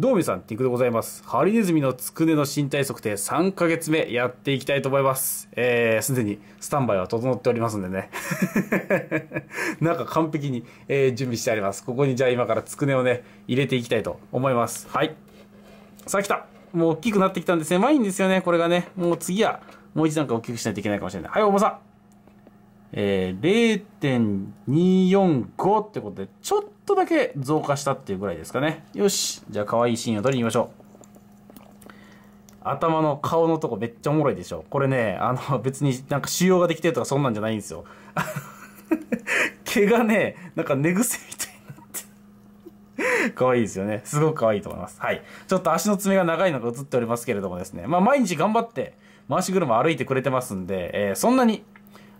どうみさん、ティクでございます。ハリネズミのつくねの身体測定3ヶ月目やっていきたいと思います。えー、すでにスタンバイは整っておりますんでね。なんか完璧に、えー、準備してあります。ここにじゃあ今からつくねをね、入れていきたいと思います。はい。さあ来たもう大きくなってきたんで狭いんですよね、これがね。もう次は、もう一段階大きくしないといけないかもしれない。はい、重さえー、0.245ってことで、ちょっとだけ増加したっていうぐらいですかね。よし。じゃあ、可愛いシーンを撮りに行きましょう。頭の顔のとこめっちゃおもろいでしょ。これね、あの、別になんか腫瘍ができてるとかそんなんじゃないんですよ。毛がね、なんか寝癖みたいになって。可愛いですよね。すごく可愛いと思います。はい。ちょっと足の爪が長いのが映っておりますけれどもですね。まあ毎日頑張って、回し車歩いてくれてますんで、えー、そんなに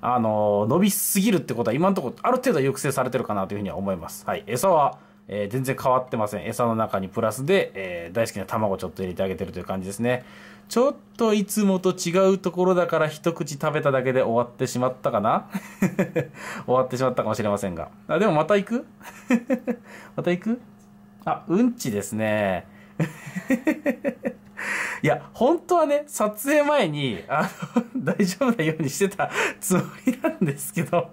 あの伸びすぎるってことは今のところある程度抑制されてるかなというふうには思います。はい、餌はえ全然変わってません。餌の中にプラスで、えー、大好きな卵ちょっと入れてあげてるという感じですね。ちょっといつもと違うところだから一口食べただけで終わってしまったかな 終わってしまったかもしれませんが。あ、でもまた行く また行くあ、うんちですね。いや、本当はね、撮影前に、あの、大丈夫なようにしてたつもりなんですけど、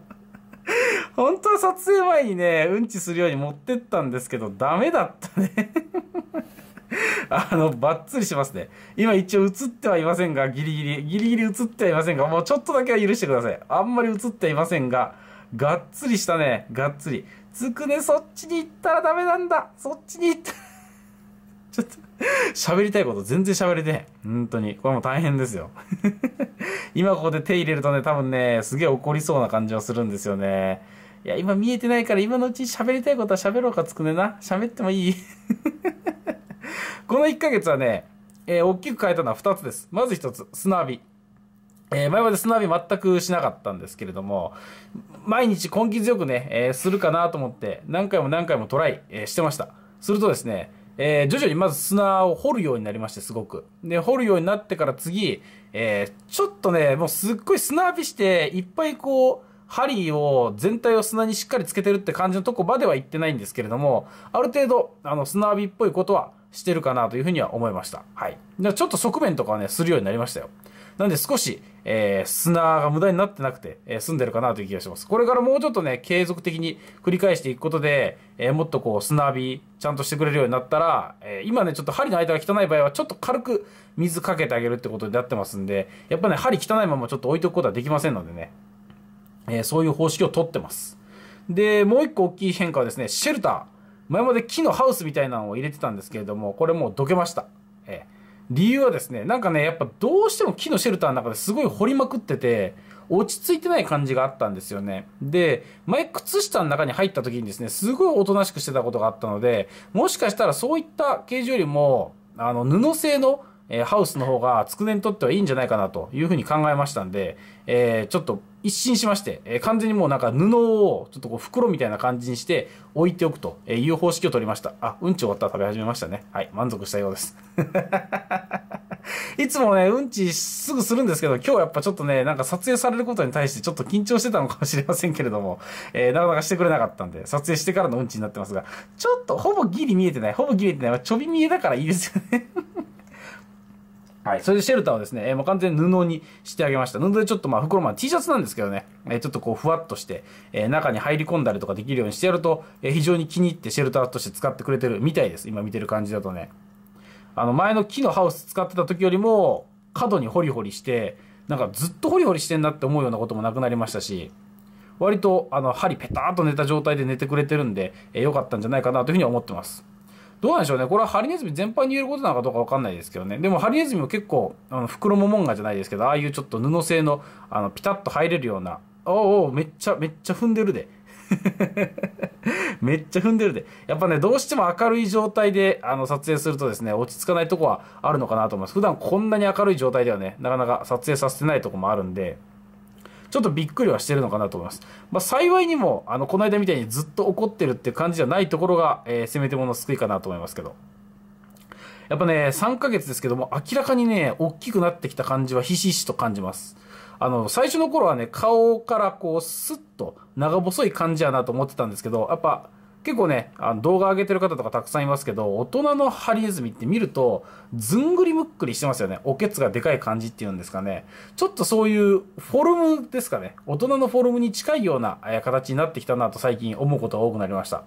本当は撮影前にね、うんちするように持ってったんですけど、ダメだったね あの、ばっつりしますね。今一応映ってはいませんが、ギリギリ、ギリギリ映ってはいませんが、もうちょっとだけは許してください。あんまり映ってはいませんが、がっつりしたね、がっつり。つくね、そっちに行ったらダメなんだ。そっちに行ったら ちょっと 喋りたいこと全然喋れてへん。本当に。これも大変ですよ。今ここで手入れるとね、多分ね、すげえ怒りそうな感じはするんですよね。いや、今見えてないから今のうち喋りたいことは喋ろうかつくねな。喋ってもいい この1ヶ月はね、えー、大きく変えたのは2つです。まず1つ、砂浴び。えー、前まで砂浴び全くしなかったんですけれども、毎日根気強くね、えー、するかなと思って、何回も何回もトライ、えしてました。するとですね、えー、徐々にまず砂を掘るようになりまして、すごく。で、掘るようになってから次、えー、ちょっとね、もうすっごい砂浴びして、いっぱいこう、針を、全体を砂にしっかりつけてるって感じのとこまでは行ってないんですけれども、ある程度、あの、砂浴びっぽいことはしてるかなというふうには思いました。はい。でちょっと側面とかはね、するようになりましたよ。なんで少し、えー、砂が無駄になってなくて、えー、済んでるかなという気がします。これからもうちょっとね、継続的に繰り返していくことで、えー、もっとこう、砂浴び、ちゃんとしてくれるようになったら、えー、今ね、ちょっと針の間が汚い場合は、ちょっと軽く水かけてあげるってことになってますんで、やっぱね、針汚いままちょっと置いておくことはできませんのでね、えー、そういう方式をとってます。で、もう一個大きい変化はですね、シェルター。前まで木のハウスみたいなのを入れてたんですけれども、これもうどけました。えー理由はですね、なんかね、やっぱどうしても木のシェルターの中ですごい掘りまくってて、落ち着いてない感じがあったんですよね。で、前靴下の中に入った時にですね、すごいおとなしくしてたことがあったので、もしかしたらそういった形状よりも、あの、布製の、えー、ハウスの方が、つくねにとってはいいんじゃないかなというふうに考えましたんで、えー、ちょっと一新しまして、えー、完全にもうなんか布をちょっとこう袋みたいな感じにして置いておくという方式を取りました。あ、うんち終わったら食べ始めましたね。はい、満足したようです。いつもね、うんちすぐするんですけど、今日やっぱちょっとね、なんか撮影されることに対してちょっと緊張してたのかもしれませんけれども、えー、なかなかしてくれなかったんで、撮影してからのうんちになってますが、ちょっとほぼギリ見えてない、ほぼギリ見えてない、ちょび見えだからいいですよね。はい、それでシェルターをですね、えー、もう完全に布にしてあげました。布でちょっとまあ袋、まあ T シャツなんですけどね、えー、ちょっとこうふわっとして、えー、中に入り込んだりとかできるようにしてやると、えー、非常に気に入ってシェルターとして使ってくれてるみたいです。今見てる感じだとね。あの前の木のハウス使ってた時よりも、角にホリホリして、なんかずっとホリホリしてんなって思うようなこともなくなりましたし、割とあの針ペターっと寝た状態で寝てくれてるんで、えー、よかったんじゃないかなというふうに思ってます。どうなんでしょうね。これはハリネズミ全般に言えることなのかどうかわかんないですけどね。でもハリネズミも結構、あの、袋ももんがじゃないですけど、ああいうちょっと布製の、あの、ピタッと入れるような、おうおう、めっちゃ、めっちゃ踏んでるで。めっちゃ踏んでるで。やっぱね、どうしても明るい状態で、あの、撮影するとですね、落ち着かないとこはあるのかなと思います。普段こんなに明るい状態ではね、なかなか撮影させてないとこもあるんで、ちょっとびっくりはしてるのかなと思います。まあ、幸いにも、あの、この間みたいにずっと怒ってるって感じじゃないところが、えー、せめてもの救いかなと思いますけど。やっぱね、3ヶ月ですけども、明らかにね、大きくなってきた感じはひしひしと感じます。あの、最初の頃はね、顔からこう、スッと長細い感じやなと思ってたんですけど、やっぱ、結構ね、あの動画上げてる方とかたくさんいますけど、大人のハリネズミって見ると、ずんぐりむっくりしてますよね。おけつがでかい感じっていうんですかね。ちょっとそういうフォルムですかね。大人のフォルムに近いような形になってきたなと最近思うことが多くなりました。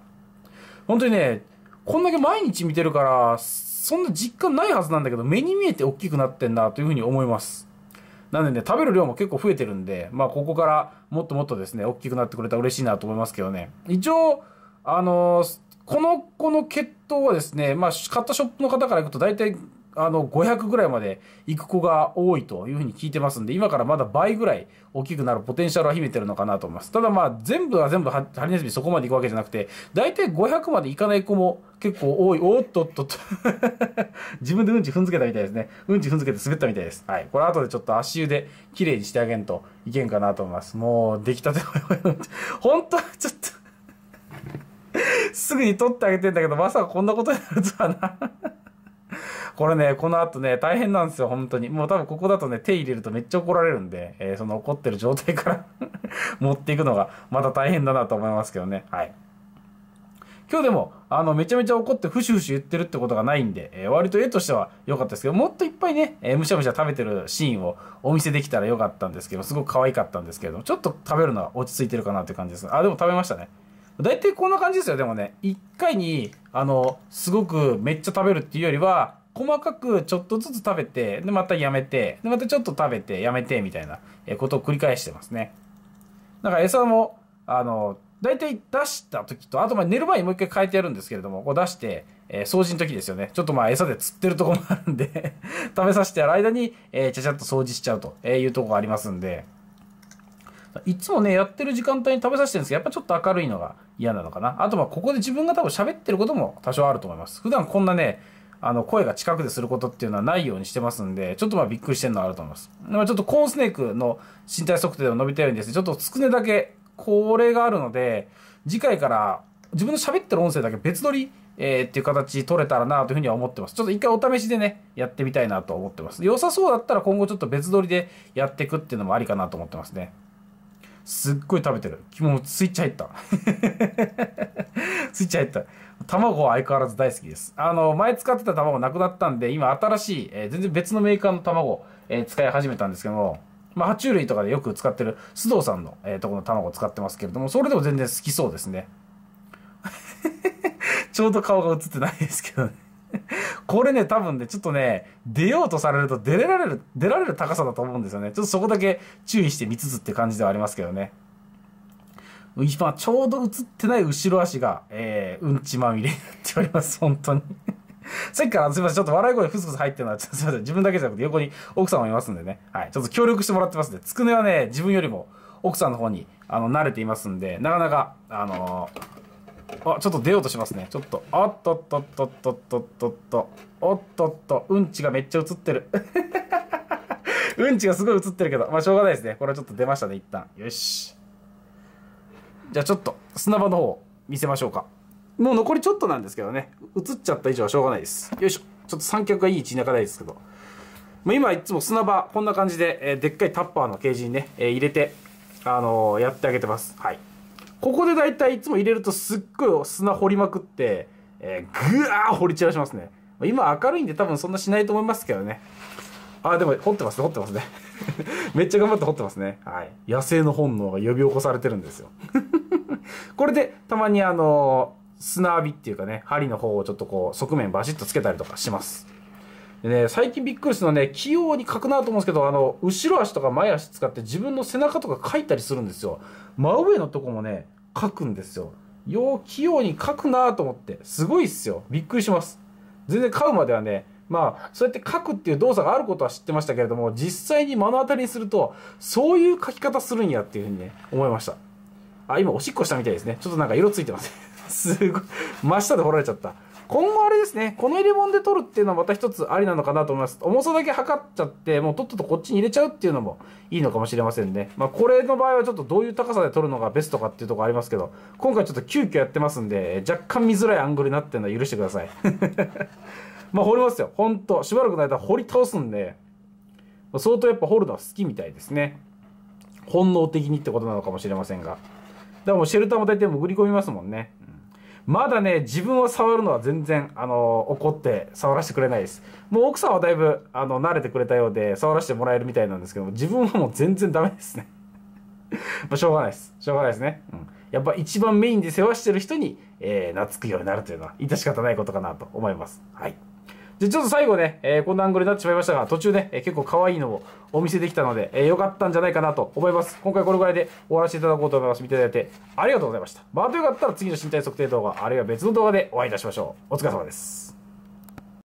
本当にね、こんだけ毎日見てるから、そんな実感ないはずなんだけど、目に見えて大きくなってんなというふうに思います。なんでね、食べる量も結構増えてるんで、まあここからもっともっとですね、大きくなってくれたら嬉しいなと思いますけどね。一応、あのこの子の血統はですね、まあ、買ったショップの方から行くと大体、あの、500ぐらいまで行く子が多いというふうに聞いてますんで、今からまだ倍ぐらい大きくなるポテンシャルは秘めてるのかなと思います。ただまあ、全部は全部ハリネズミそこまで行くわけじゃなくて、大体500まで行かない子も結構多い。おっとっとっと 自分でうんち踏んづけたみたいですね。うんち踏んづけて滑ったみたいです。はい。これ後でちょっと足湯で綺麗にしてあげんといけんかなと思います。もう、出来たてほ本当はちょっとすぐに取ってあげてんだけど、まさかこんなことになるとはな。これね、この後ね、大変なんですよ、本当に。もう多分ここだとね、手入れるとめっちゃ怒られるんで、えー、その怒ってる状態から 持っていくのが、また大変だなと思いますけどね。はい。今日でも、あの、めちゃめちゃ怒ってふしふし言ってるってことがないんで、えー、割と絵としては良かったですけど、もっといっぱいね、えー、むしゃむしゃ食べてるシーンをお見せできたら良かったんですけど、すごく可愛かったんですけどちょっと食べるのは落ち着いてるかなって感じです。あ、でも食べましたね。大体こんな感じですよ、でもね。1回に、あの、すごくめっちゃ食べるっていうよりは、細かくちょっとずつ食べて、で、またやめて、で、またちょっと食べて、やめて、みたいなことを繰り返してますね。なんか餌も、あの、大体出した時と、あとまあ寝る前にもう一回変えてやるんですけれども、こう出して、えー、掃除の時ですよね。ちょっとまあ餌で釣ってるとこもあるんで食べさせてやる間に、えー、ちゃちゃっと掃除しちゃうというとこがありますんで、いつもね、やってる時間帯に食べさせてるんですけど、やっぱちょっと明るいのが嫌なのかな。あとあ、ここで自分が多分喋ってることも多少あると思います。普段こんなね、あの、声が近くですることっていうのはないようにしてますんで、ちょっとまあびっくりしてるのはあると思います。まあちょっとコーンスネークの身体測定でも述べたようにですね、ちょっとつくねだけ、これがあるので、次回から自分の喋ってる音声だけ別撮り、えー、っていう形取れたらなというふうには思ってます。ちょっと一回お試しでね、やってみたいなと思ってます。良さそうだったら今後ちょっと別撮りでやっていくっていうのもありかなと思ってますね。すっごい食べてる。もうスイッチ入った。スイッチ入った。卵は相変わらず大好きです。あの、前使ってた卵なくなったんで、今新しい、えー、全然別のメーカーの卵、えー、使い始めたんですけども、まあ、爬虫類とかでよく使ってる須藤さんの、えー、とこの卵を使ってますけれども、それでも全然好きそうですね。ちょうど顔が映ってないですけどねこれね、多分ね、ちょっとね、出ようとされると出れられる、出られる高さだと思うんですよね。ちょっとそこだけ注意して見つつって感じではありますけどね。番ちょうど映ってない後ろ足が、えー、うんちまみれになっております、本当に。さっきからすいません、ちょっと笑い声ふすふす入ってるのは、すいません、自分だけじゃなくて横に奥さんもいますんでね、はい、ちょっと協力してもらってますんで、つくねはね、自分よりも奥さんの方に、あの、慣れていますんで、なかなか、あのーあ、ちょっと出ようとしますね。ちょっと。あっとっとっとっとっとっとっと。おっとっと。うんちがめっちゃ映ってる。うんちがすごい映ってるけど。まあ、しょうがないですね。これはちょっと出ましたね、一旦。よし。じゃあちょっと、砂場の方、見せましょうか。もう残りちょっとなんですけどね。映っちゃった以上はしょうがないです。よいしょ。ちょっと三脚がいい位置になかないですけど。もう今いつも砂場、こんな感じで、えでっかいタッパーのケージにね、え入れて、あのー、やってあげてます。はい。ここで大体いつも入れるとすっごい砂掘りまくって、えー、ぐわー掘り散らしますね。今明るいんで多分そんなしないと思いますけどね。あ、でも掘ってますね、掘ってますね。めっちゃ頑張って掘ってますね。はい。野生の本能が呼び起こされてるんですよ。これでたまにあのー、砂浴びっていうかね、針の方をちょっとこう側面バシッとつけたりとかします。でね、最近びっくりするのはね、器用に書くなと思うんですけど、あの、後ろ足とか前足使って自分の背中とか書いたりするんですよ。真上のとこもね、書くんですよ。よう器用に書くなと思って、すごいっすよ。びっくりします。全然買うまではね、まあ、そうやって書くっていう動作があることは知ってましたけれども、実際に目の当たりにすると、そういう書き方するんやっていうふうにね、思いました。あ、今おしっこしたみたいですね。ちょっとなんか色ついてますね。すごい。真下で掘られちゃった。今後あれですね、この入れ物で取るっていうのはまた一つありなのかなと思います。重さだけ測っちゃって、もうとっととこっちに入れちゃうっていうのもいいのかもしれませんね。まあ、これの場合はちょっとどういう高さで取るのがベストかっていうとこありますけど、今回ちょっと急遽やってますんで、若干見づらいアングルになってるのは許してください。まあ、掘りますよ。ほんと。しばらくの間掘り倒すんで、相当やっぱ掘るのは好きみたいですね。本能的にってことなのかもしれませんが。だからもうシェルターも大体潜り込みますもんね。まだね、自分を触るのは全然、あの、怒って触らせてくれないです。もう奥さんはだいぶ、あの、慣れてくれたようで、触らせてもらえるみたいなんですけども、自分はもう全然ダメですね。まあ、しょうがないです。しょうがないですね。うん。やっぱ一番メインで世話してる人に、えー、懐くようになるというのは、致し方ないことかなと思います。はい。で、ちょっと最後ね、えー、こんなアングルになってしまいましたが、途中ね、えー、結構可愛いのをお見せできたので、えー、よかったんじゃないかなと思います。今回これぐらいで終わらせていただこうと思います。見ていただいてありがとうございました。またよかったら次の身体測定動画、あるいは別の動画でお会いいたしましょう。お疲れ様です。